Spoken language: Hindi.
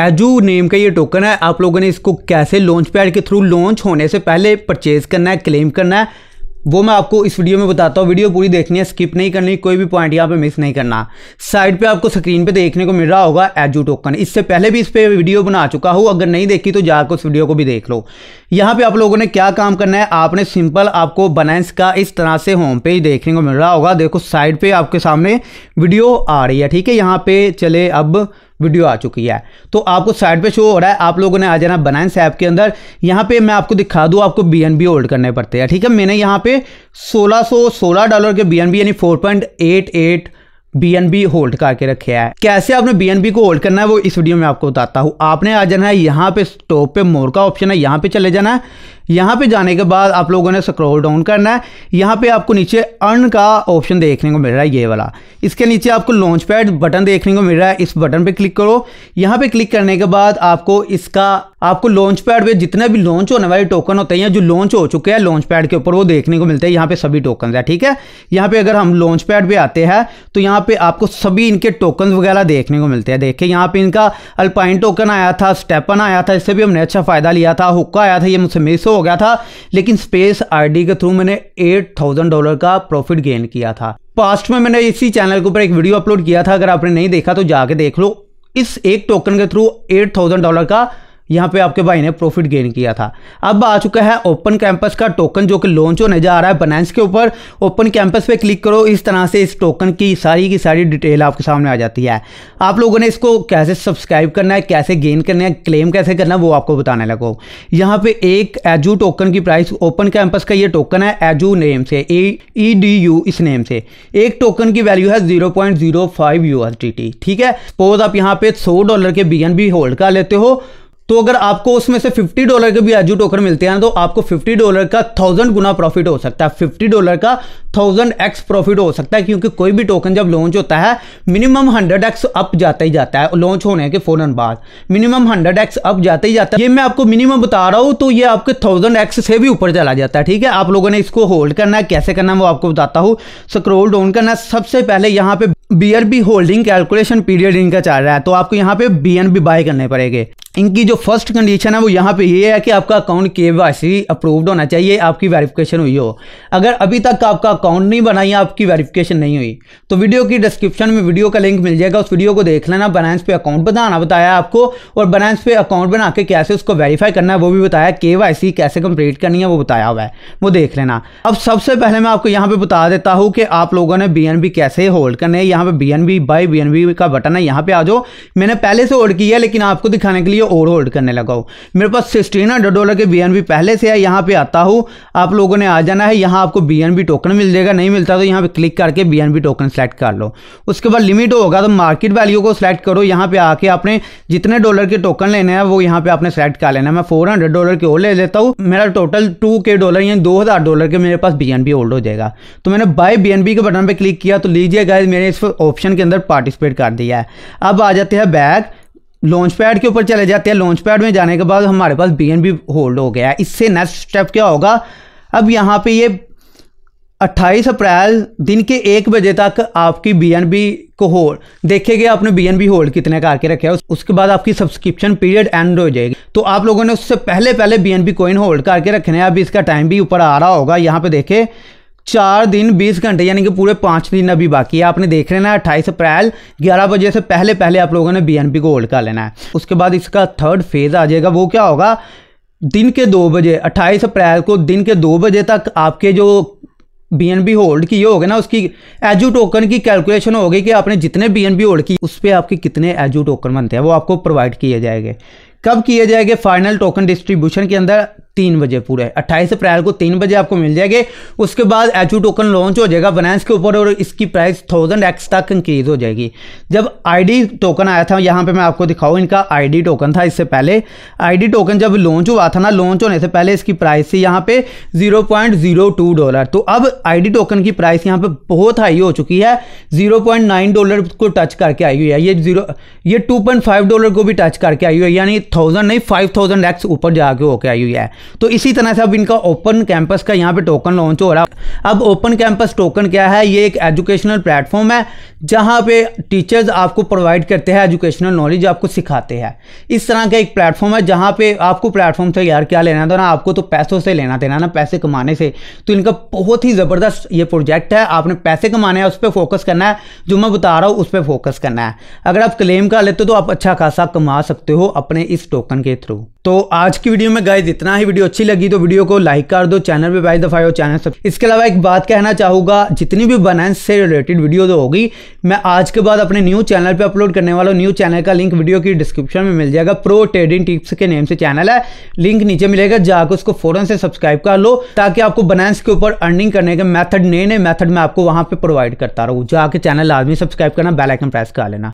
एजू नेम का ये टोकन है आप लोगों ने इसको कैसे लॉन्च पैड के थ्रू लॉन्च होने से पहले परचेज करना है क्लेम करना है वो मैं आपको इस वीडियो में बताता हूँ वीडियो पूरी देखनी है स्किप नहीं करनी कोई भी पॉइंट यहाँ पे मिस नहीं करना साइड पे आपको स्क्रीन पे देखने को मिल रहा होगा एजू टोकन इससे पहले भी इस पर वीडियो बना चुका हूँ अगर नहीं देखी तो जाकर उस वीडियो को भी देख लो यहाँ पे आप लोगों ने क्या काम करना है आपने सिंपल आपको बनेंस का इस तरह से होम पेज देखने को मिल रहा होगा देखो साइड पर आपके सामने वीडियो आ रही है ठीक है यहाँ पर चले अब वीडियो आ चुकी है तो आपको साइड पे शो हो रहा है आप लोगों ने आ जाना बनाइंस ऐप के अंदर यहाँ पे मैं आपको दिखा दूँ आपको बी एन बी होल्ड करने पड़ते हैं ठीक है मैंने यहाँ पे 1616 डॉलर के बी एन बी यानी 4.88 बी होल्ड करके रखे है कैसे आपने बी को होल्ड करना है वो इस वीडियो में आपको बताता हूँ आपने आ जाना है यहाँ पे स्टॉप पे मोर का ऑप्शन है यहाँ पे चले जाना है यहाँ पे जाने के बाद आप लोगों ने स्क्रॉल डाउन करना है यहाँ पे आपको नीचे अर्न का ऑप्शन देखने को मिल रहा है ये वाला इसके नीचे आपको लॉन्च पैड बटन देखने को मिल रहा है इस बटन पे क्लिक करो यहाँ पे क्लिक करने के बाद आपको इसका आपको लॉन्च पैड पे जितने भी लॉन्च होने वाले टोकन होते हैं जो लॉन्च हो चुके हैं लॉन्च पैड के ऊपर वो देखने को मिलते हैं यहाँ पे सभी टोकन है ठीक है यहाँ पे अगर हम लॉन्च पैड पे आते हैं तो यहाँ पे आपको सभी इनके टोकन वगैरह देखने को मिलते हैं देखिए यहाँ पे इनका अल्पाइन टोकन आया था स्टेपन आया था इससे भी हमने अच्छा फायदा लिया था हुक्का आया था ये मुझसे मिस हो हो गया था लेकिन स्पेस आरडी के थ्रू मैंने एट थाउजेंड डॉलर का प्रॉफिट गेन किया था पास्ट में मैंने इसी चैनल के ऊपर एक वीडियो अपलोड किया था अगर आपने नहीं देखा तो जाके देख लो इस एक टोकन के थ्रू एट थाउजेंड डॉलर का यहाँ पे आपके भाई ने प्रॉफिट गेन किया था अब आ चुका है ओपन कैंपस का टोकन जो कि लॉन्च होने जा रहा है बनांस के ऊपर ओपन कैंपस पे क्लिक करो इस तरह से इस टोकन की सारी की सारी डिटेल आपके सामने आ जाती है आप लोगों ने इसको कैसे सब्सक्राइब करना है कैसे गेन करना है क्लेम कैसे करना है वो आपको बताने लगो यहाँ पे एक एजू टोकन की प्राइस ओपन कैंपस का ये टोकन है एजू नेम से ई डी यू इस नेम से एक टोकन की वैल्यू है जीरो पॉइंट जीरो फाइव यू ठीक है सपोज आप यहाँ पे सौ डॉलर के बी होल्ड कर लेते हो तो अगर आपको उसमें से 50 डॉलर के भी एजू टोकन मिलते हैं तो आपको 50 डॉलर का थाउजेंड गुना प्रॉफिट हो सकता है 50 डॉलर का थाउजेंड एक्स प्रॉफिट हो सकता है क्योंकि कोई भी टोकन जब लॉन्च होता है मिनिमम हंड्रेड एक्स अप जाता ही जाता है लॉन्च होने के फौरन बाद मिनिमम हंड्रेड एक्स अप जाता ही जाता है ये मैं आपको मिनिमम बता रहा हूँ तो ये आपके थाउजेंड एक्स से भी ऊपर चला जाता है ठीक है आप लोगों ने इसको होल्ड करना है कैसे करना है वो आपको बताता हूँ स्क्रोल डाउन करना है सबसे पहले यहाँ पे बी होल्डिंग कैलकुलेशन पीरियड इनका चल रहा है तो आपको यहाँ पे बी बाय करने पड़ेगा इनकी जो फर्स्ट कंडीशन है वो यहाँ पे ये है कि आपका अकाउंट के अप्रूव्ड होना चाहिए आपकी वेरिफिकेशन हुई हो अगर अभी तक आपका अकाउंट नहीं बना या आपकी वेरिफिकेशन नहीं हुई तो वीडियो की डिस्क्रिप्शन में वीडियो का लिंक मिल जाएगा उस वीडियो को देख लेना बनांस पे अकाउंट बनाना बताया आपको और बनांस पे अकाउंट बना के कैसे उसको वेरीफाई करना है वो भी बताया के कैसे कंप्लीट करनी है वो बताया हुआ है वो देख लेना अब सबसे पहले मैं आपको यहाँ पर बता देता हूँ कि आप लोगों ने बी कैसे होल्ड करना है यहाँ पर बी एन बी बी का बटन है यहाँ पर आ जाओ मैंने पहले से होल्ड किया लेकिन आपको दिखाने के लिए ये ओवर होल्ड करने लगा हो मेरे पास सिक्सटीन हंड्रेड डॉलर के बी पहले से है यहाँ पे आता हूँ आप लोगों ने आ जाना है यहाँ आपको बी टोकन मिल जाएगा नहीं मिलता तो यहाँ पे क्लिक करके बी टोकन सेलेक्ट कर लो उसके बाद लिमिट होगा तो मार्केट वैल्यू को सिलेक्ट करो यहाँ पे आके आपने जितने डॉलर के टोकन लेने हैं वो यहाँ पे आपने सेलेक्ट कर लेना मैं फोर डॉलर के और ले लेता हूँ मेरा टोटल टू डॉलर यानी दो डॉलर के मेरे पास बी होल्ड हो जाएगा तो मैंने बाई बी के बटन पर क्लिक किया तो लीजिए गाइज मैंने इस ऑप्शन के अंदर पार्टिसिपेट कर दिया है अब आ जाते हैं बैग लॉन्च पैड के ऊपर चले जाते हैं लॉन्च पैड में जाने के बाद हमारे पास बी होल्ड हो गया है इससे नेक्स्ट स्टेप क्या होगा अब यहाँ पे ये 28 अप्रैल दिन के एक बजे तक आपकी बी को होल्ड देखेगा आपने बी होल्ड कितने का आके रखे है उसके बाद आपकी सब्सक्रिप्शन पीरियड एंड हो जाएगी तो आप लोगों ने उससे पहले पहले बी एन कॉइन होल्ड करके रखने हैं अब इसका टाइम भी ऊपर आ रहा होगा यहाँ पे देखे चार दिन बीस घंटे यानी कि पूरे पाँच दिन अभी बाकी है आपने देख लेना है अट्ठाईस अप्रैल ग्यारह बजे से पहले पहले आप लोगों ने बीएनपी को होल्ड कर लेना है उसके बाद इसका थर्ड फेज़ आ जाएगा वो क्या होगा दिन के दो बजे अट्ठाईस अप्रैल को दिन के दो बजे तक आपके जो बी एन बी होल्ड की होगी ना उसकी एजू टोकन की कैलकुलेशन होगी कि आपने जितने बी एन बी होल्ड की उस पर आपके कितने एजू टोकन बनते हैं वो आपको प्रोवाइड किए जाएंगे कब किए जाएंगे फाइनल टोकन डिस्ट्रीब्यूशन के अंदर तीन बजे पूरे अट्ठाईस अप्रैल को तीन बजे आपको मिल जाएंगे उसके बाद एच टोकन लॉन्च हो जाएगा बनांस के ऊपर और इसकी प्राइस थाउजेंड एक्स तक इंक्रीज हो जाएगी जब आईडी टोकन आया था यहाँ पे मैं आपको दिखाऊँ इनका आईडी टोकन था इससे पहले आईडी टोकन जब लॉन्च हुआ था ना लॉन्च होने से पहले इसकी प्राइस थी यहाँ पे zero point zero two dollar तो अब आई टोकन की प्राइस यहाँ पर बहुत हाई हो चुकी है जीरो पॉइंट नाइन डॉलर को टच करके आई हुई है ये जीरो ये टू पॉइंट फाइव डॉलर को भी टच करके आई हुई है यानी थाउजेंड नहीं फाइव थाउजेंड एक्स ऊपर जाके होके आई हुई है तो इसी तरह से अब इनका ओपन कैंपस का यहाँ पे टोकन लॉन्च हो रहा है अब ओपन कैंपस टोकन क्या है ये एक एजुकेशनल प्लेटफॉर्म है जहाँ पे टीचर्स आपको प्रोवाइड करते हैं एजुकेशनल नॉलेज आपको सिखाते हैं इस तरह का एक प्लेटफॉर्म है जहाँ पे आपको प्लेटफॉर्म से यार क्या लेना था तो ना आपको तो पैसों से लेना देना ना पैसे कमाने से तो इनका बहुत ही ज़बरदस्त ये प्रोजेक्ट है आपने पैसे कमाने हैं उस पर फोकस करना है जो मैं बता रहा हूँ उस पर फोकस करना है अगर आप क्लेम कर लेते हो तो आप अच्छा खासा कमा सकते हो अपने इस टोकन के थ्रू तो आज की वीडियो में गाइज इतना ही वीडियो अच्छी लगी तो वीडियो को लाइक कर दो चैनल पे बाई दफा चैनल सब इसके अलावा एक बात कहना चाहूँगा जितनी भी बनाइंस से रिलेटेड वीडियो तो होगी मैं आज के बाद अपने न्यू चैनल पे अपलोड करने वाला न्यू चैनल का लिंक वीडियो की डिस्क्रिप्शन में मिल जाएगा प्रो ट्रेडिंग टिप्स के नेम से चैनल है लिंक नीचे मिलेगा जाकर उसको फ़ौरन से सब्सक्राइब कर लो ताकि आपको बनाइंस के ऊपर अर्निंग करने के मैथड नए नए मैथड मैं आपको वहाँ पर प्रोवाइड करता रहूँ जाके चैनल आदमी सब्सक्राइब करना बेलाइकन प्रेस कर लेना